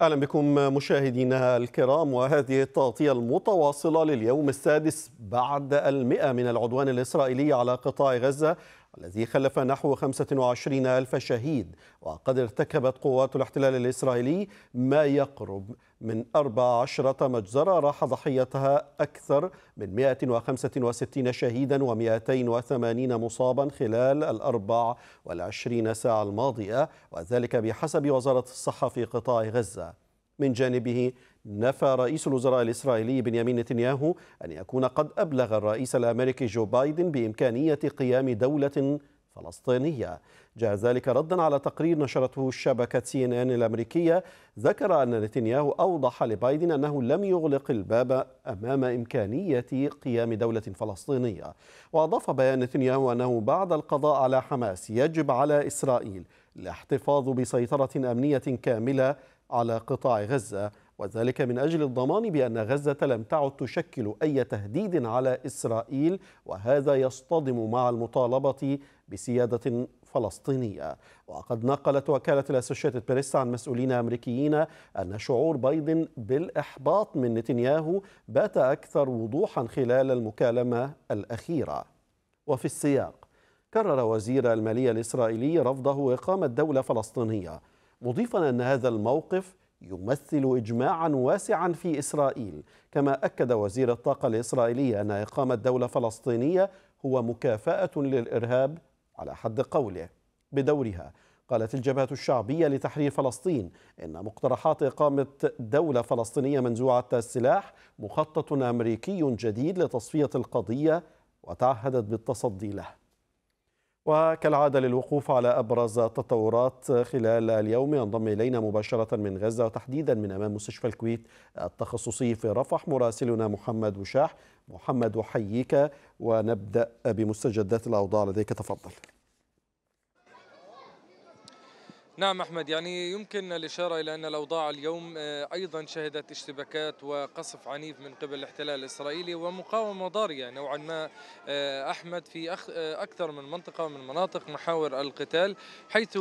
أهلا بكم مشاهدينا الكرام وهذه التغطية المتواصلة لليوم السادس بعد المئة من العدوان الإسرائيلي على قطاع غزة الذي خلف نحو 25 ألف شهيد وقد ارتكبت قوات الاحتلال الإسرائيلي ما يقرب من 14 مجزرة راح ضحيتها أكثر من 165 شهيدا و280 مصابا خلال الأربع والعشرين ساعة الماضية وذلك بحسب وزارة الصحة في قطاع غزة من جانبه نفى رئيس الوزراء الإسرائيلي بنيامين نتنياهو أن يكون قد أبلغ الرئيس الأمريكي جو بايدن بإمكانية قيام دولة فلسطينية جاء ذلك ردا على تقرير نشرته شبكة سي ان ان الأمريكية ذكر أن نتنياهو أوضح لبايدن أنه لم يغلق الباب أمام إمكانية قيام دولة فلسطينية وأضاف بيان نتنياهو أنه بعد القضاء على حماس يجب على إسرائيل الاحتفاظ بسيطرة أمنية كاملة على قطاع غزة وذلك من أجل الضمان بأن غزة لم تعد تشكل أي تهديد على إسرائيل وهذا يصطدم مع المطالبة بسيادة فلسطينية وقد نقلت وكالة الأسوشيتد بريس عن مسؤولين أمريكيين أن شعور بايدن بالإحباط من نتنياهو بات أكثر وضوحا خلال المكالمة الأخيرة وفي السياق كرر وزير المالية الإسرائيلي رفضه إقامة دولة فلسطينية مضيفا أن هذا الموقف يمثل إجماعا واسعا في إسرائيل كما أكد وزير الطاقة الإسرائيلي أن إقامة دولة فلسطينية هو مكافأة للإرهاب على حد قوله بدورها قالت الجبهة الشعبية لتحرير فلسطين إن مقترحات إقامة دولة فلسطينية منزوعة السلاح مخطط أمريكي جديد لتصفية القضية وتعهدت بالتصدي له وكالعادة للوقوف على أبرز التطورات خلال اليوم ينضم إلينا مباشرة من غزة وتحديدا من أمام مستشفى الكويت التخصصي في رفح مراسلنا محمد وشاح محمد أحييك ونبدأ بمستجدات الأوضاع لديك تفضل نعم أحمد يعني يمكن الإشارة إلى أن الأوضاع اليوم آه، أيضا شهدت اشتباكات وقصف عنيف من قبل الاحتلال الإسرائيلي ومقاومة ضارية نوعا ما آه، أحمد في آه، أكثر من منطقة من مناطق محاور القتال حيث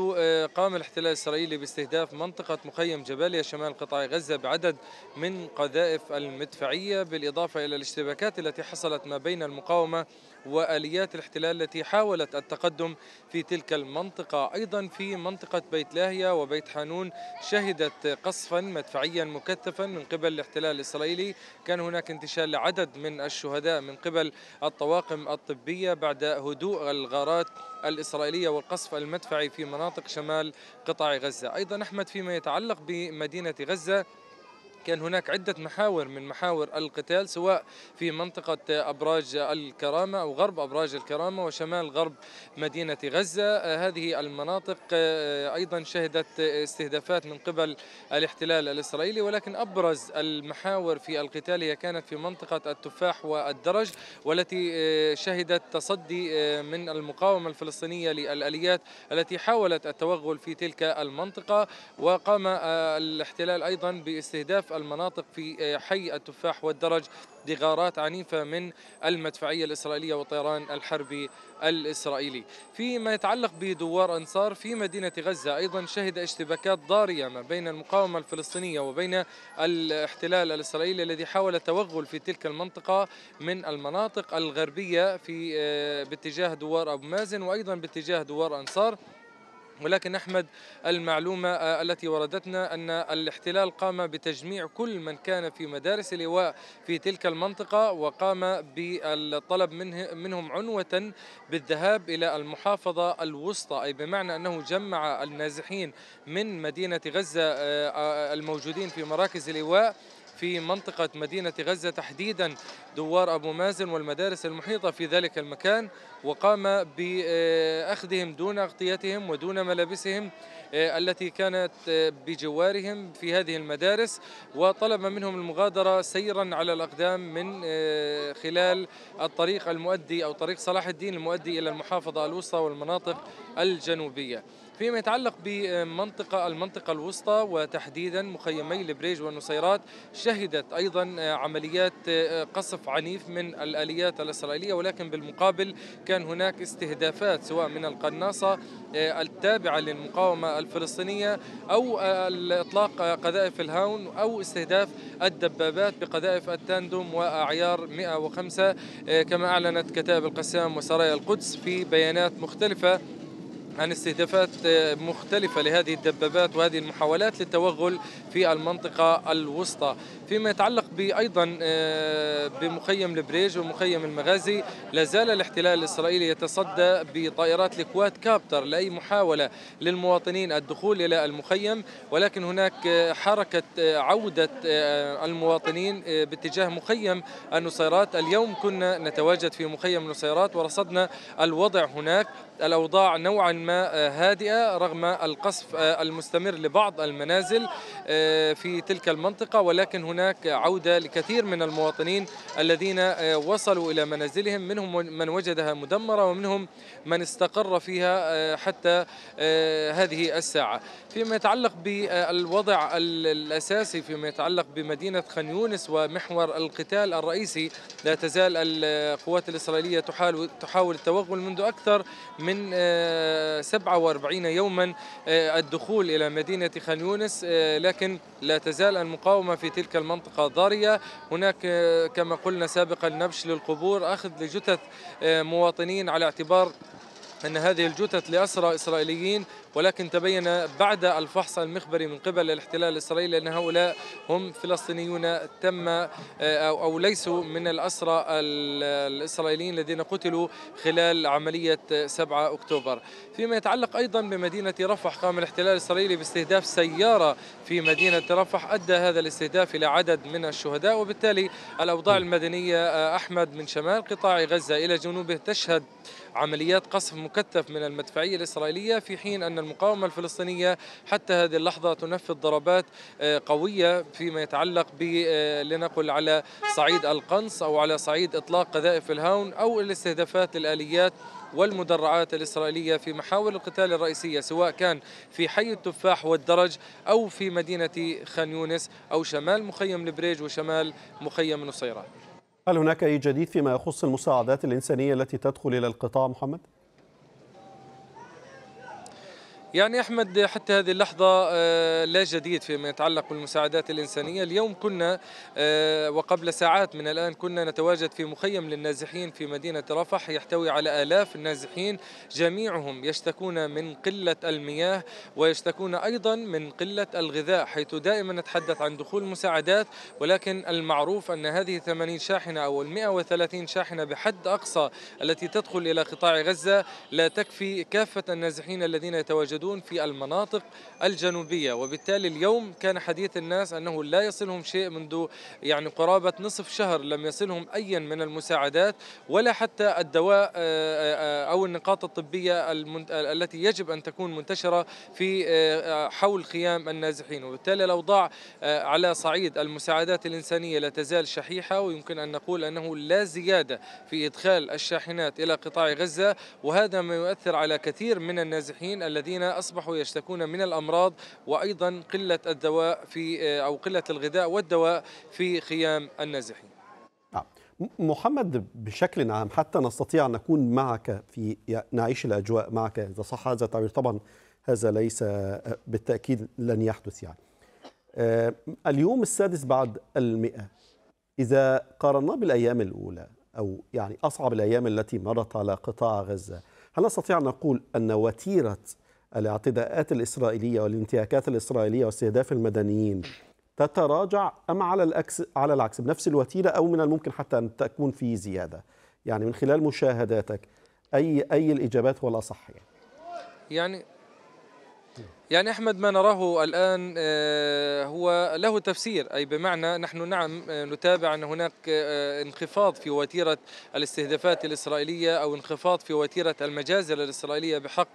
قام الاحتلال الإسرائيلي باستهداف منطقة مخيم جباليا شمال قطاع غزة بعدد من قذائف المدفعية بالإضافة إلى الاشتباكات التي حصلت ما بين المقاومة واليات الاحتلال التي حاولت التقدم في تلك المنطقه ايضا في منطقه بيت لاهيا وبيت حانون شهدت قصفا مدفعيا مكثفا من قبل الاحتلال الاسرائيلي كان هناك انتشال لعدد من الشهداء من قبل الطواقم الطبيه بعد هدوء الغارات الإسرائيلية والقصف المدفعي في مناطق شمال قطاع غزة أيضا أحمد فيما يتعلق بمدينة غزة كان هناك عدة محاور من محاور القتال سواء في منطقة أبراج الكرامة أو غرب أبراج الكرامة وشمال غرب مدينة غزة هذه المناطق آه، أيضا شهدت استهدافات من قبل الاحتلال الإسرائيلي ولكن أبرز المحاور في القتال هي كانت في منطقة التفاح والدرج والتي آه، شهدت تصدي آه، من المقاومة الفلسطينية للآليات التي حاولت التوغل في تلك المنطقة وقام الاحتلال أيضا باستهداف المناطق في آه، حي التفاح والدرج دغارات عنيفة من المدفعية الإسرائيلية والطيران الحربي الإسرائيلي فيما يتعلق بدوار أنصار في مدينة غزة أيضا شهد اشتباكات ضارية ما بين المقاومة الفلسطينية وبين الاحتلال الإسرائيلي الذي حاول التوغل في تلك المنطقة من المناطق الغربية في آه، باتجاه دوار أبو مازن وأيضا باتجاه دوار أنصار ولكن احمد المعلومه آه، التي وردتنا ان الاحتلال قام بتجميع كل من كان في مدارس اللواء في تلك المنطقه وقام بالطلب منه منهم عنوه بالذهاب الى المحافظه الوسطى اي بمعنى انه جمع النازحين من مدينه غزه آه، آه، الموجودين في مراكز اللواء في منطقة مدينة غزة تحديدا دوار أبو مازن والمدارس المحيطة في ذلك المكان وقام بأخذهم دون أغطيتهم ودون ملابسهم آه، التي كانت آه، بجوارهم في هذه المدارس وطلب منهم المغادرة سيرا على الأقدام من آه، خلال الطريق المؤدي أو طريق صلاح الدين المؤدي إلى المحافظة الوسطى والمناطق الجنوبية فيما يتعلق بمنطقة المنطقة الوسطى وتحديدا مخيمي البريج والنصيرات شهدت أيضا عمليات قصف عنيف من الآليات الإسرائيلية ولكن بالمقابل كان هناك استهدافات سواء من القناصة التابعة للمقاومة الفلسطينية أو إطلاق قذائف الهاون أو استهداف الدبابات بقذائف التاندوم وأعيار 105 كما أعلنت كتائب القسام وسرايا القدس في بيانات مختلفة عن استهدافات آه، مختلفة لهذه الدبابات وهذه المحاولات للتوغل في المنطقة الوسطى فيما يتعلق ايضا آه، بمخيم البريج ومخيم المغازي لا زال الاحتلال الاسرائيلي يتصدى بطائرات الكواد كابتر لاي محاوله للمواطنين الدخول الى المخيم ولكن هناك آه، حركه آه، عوده المواطنين باتجاه مخيم النصيرات اليوم كنا نتواجد في مخيم النصيرات ورصدنا الوضع هناك الأوضاع نوعا ما هادئة رغم القصف المستمر لبعض المنازل في تلك المنطقة ولكن هناك عودة موجودة لكثير من المواطنين الذين آه، وصلوا إلى منازلهم منهم من وجدها مدمرة ومنهم من استقر فيها آه، حتى آه، هذه الساعة فيما يتعلق بالوضع الأساسي فيما يتعلق بمدينة خان يونس ومحور القتال الرئيسي لا تزال القوات الإسرائيلية تحاول, تحاول التوغل منذ أكثر من 47 يوما الدخول إلى مدينة خان يونس لكن لا تزال المقاومة في تلك المنطقة ضارية القرية هناك آه، كما قلنا سابقا نبش للقبور أخذ لجثث آه، مواطنين على اعتبار أن هذه الجثث لأسرى إسرائيليين ولكن تبين بعد الفحص المخبري من قبل الاحتلال الإسرائيلي أن هؤلاء هم فلسطينيون تم آه، أو ليسوا من الأسرى الإسرائيليين الذين قتلوا خلال عملية 7 أكتوبر فيما يتعلق أيضا بمدينة رفح قام الاحتلال الإسرائيلي باستهداف سيارة في مدينة رفح أدى هذا الاستهداف إلى عدد من الشهداء وبالتالي الأوضاع نعم. المدنية آه، أحمد من شمال قطاع غزة إلى جنوبه تشهد عمليات قصف مكثف من المدفعية الإسرائيلية في حين أن المقاومة الفلسطينية حتى هذه اللحظة تنفذ ضربات آه، قوية فيما يتعلق ب آه، لنقل على صعيد القنص أو على صعيد إطلاق قذائف الهاون أو الاستهدافات للآليات والمدرعات الإسرائيلية في محاور القتال الرئيسية سواء كان في حي التفاح والدرج أو في مدينة خان يونس أو شمال مخيم البريج وشمال مخيم نصيرة هل هناك أي جديد فيما يخص المساعدات الإنسانية التي تدخل إلى القطاع محمد؟ يعني احمد حتى هذه اللحظه آه، لا جديد فيما يتعلق بالمساعدات الانسانيه، اليوم كنا آه، وقبل ساعات من الان كنا نتواجد في مخيم للنازحين في مدينه رفح يحتوي على الاف النازحين جميعهم يشتكون من قله المياه ويشتكون ايضا من قله الغذاء حيث دائما نتحدث عن دخول المساعدات ولكن المعروف ان هذه 80 شاحنه او ال 130 شاحنه بحد اقصى التي تدخل الى قطاع غزه لا تكفي كافه النازحين الذين يتواجدون يصعدون في المناطق الجنوبية وبالتالي اليوم كان حديث الناس أنه لا يصلهم شيء منذ يعني قرابة نصف شهر لم يصلهم أي من المساعدات ولا حتى الدواء آه، آه، أو النقاط الطبية التي يجب أن تكون منتشرة في آه، حول خيام النازحين وبالتالي الأوضاع على صعيد المساعدات الإنسانية لا تزال شحيحة ويمكن أن نقول أنه لا زيادة في إدخال الشاحنات إلى قطاع غزة وهذا ما يؤثر على كثير من النازحين الذين أصبحوا يشتكون من الأمراض وأيضا قلة الدواء في آه، أو قلة الغذاء والدواء في خيام النازحين نعم. محمد بشكل عام حتى نستطيع أن نكون معك في نعيش الأجواء معك إذا صح هذا التعبير طبعا هذا ليس آه، بالتأكيد لن يحدث يعني آه، اليوم السادس بعد المئة إذا قارناه بالأيام الأولى أو يعني أصعب الأيام التي مرت على قطاع غزة هل نستطيع أن نقول أن وتيرة الاعتداءات الإسرائيلية والانتهاكات الإسرائيلية واستهداف المدنيين تتراجع أم على العكس على العكس بنفس الوتيرة أو من الممكن حتى أن تكون في زيادة يعني من خلال مشاهداتك أي أي الإجابات هو الأصح يعني, يعني يعني أحمد ما نراه الآن آه، هو له تفسير أي بمعنى نحن نعم آه، نتابع أن هناك آه، انخفاض في وتيرة الاستهدافات الإسرائيلية أو انخفاض في وتيرة المجازر الإسرائيلية بحق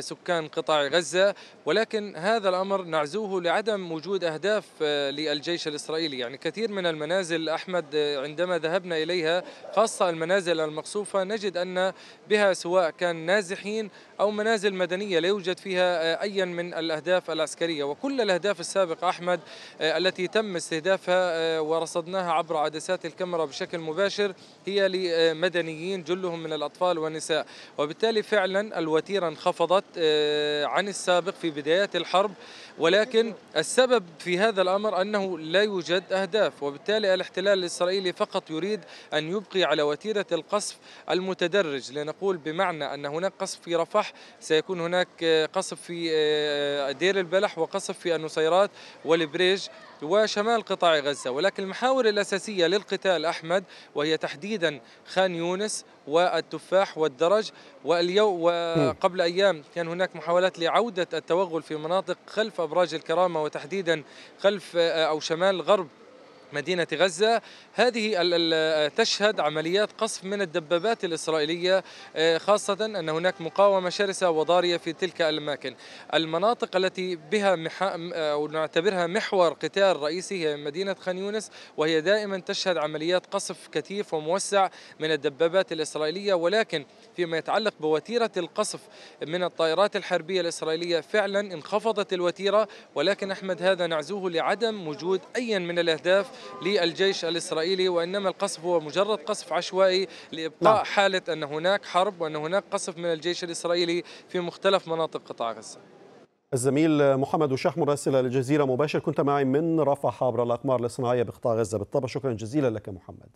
سكان قطاع غزة ولكن هذا الأمر نعزوه لعدم وجود أهداف للجيش الإسرائيلي يعني كثير من المنازل أحمد عندما ذهبنا إليها خاصة المنازل المقصوفة نجد أن بها سواء كان نازحين أو منازل مدنية لا يوجد فيها أي من الأهداف العسكرية وكل الأهداف السابقة أحمد آه، التي تم استهدافها آه، ورصدناها عبر عدسات الكاميرا بشكل مباشر هي لمدنيين جلهم من الأطفال والنساء وبالتالي فعلا الوتيرة انخفضت آه، عن السابق في بدايات الحرب ولكن السبب في هذا الأمر أنه لا يوجد أهداف وبالتالي الاحتلال الإسرائيلي فقط يريد أن يبقي على وتيرة القصف المتدرج لنقول بمعنى أن هناك قصف في رفح سيكون هناك قصف في دير البلح وقصف في النصيرات والبريج وشمال قطاع غزة ولكن المحاور الأساسية للقتال أحمد وهي تحديدا خان يونس والتفاح والدرج واليوم وقبل أيام كان هناك محاولات لعودة التوغل في مناطق خلف أبراج الكرامة وتحديدا خلف أو شمال غرب مدينة غزة هذه تشهد عمليات قصف من الدبابات الإسرائيلية آه، خاصة أن هناك مقاومة شرسة وضارية في تلك الأماكن المناطق التي بها مح... آه، أو نعتبرها محور قتال رئيسي هي مدينة خان يونس وهي دائما تشهد عمليات قصف كثيف وموسع من الدبابات الإسرائيلية ولكن فيما يتعلق بوتيرة القصف من الطائرات الحربية الإسرائيلية فعلا انخفضت الوتيرة ولكن أحمد هذا نعزوه لعدم وجود أي من الأهداف للجيش الإسرائيلي وإنما القصف هو مجرد قصف عشوائي لإبقاء نعم. حالة أن هناك حرب وأن هناك قصف من الجيش الإسرائيلي في مختلف مناطق قطاع غزة الزميل محمد وشاح مراسل الجزيرة مباشر كنت معي من رفح عبر الأقمار الصناعية بقطاع غزة بالطبع شكرا جزيلا لك محمد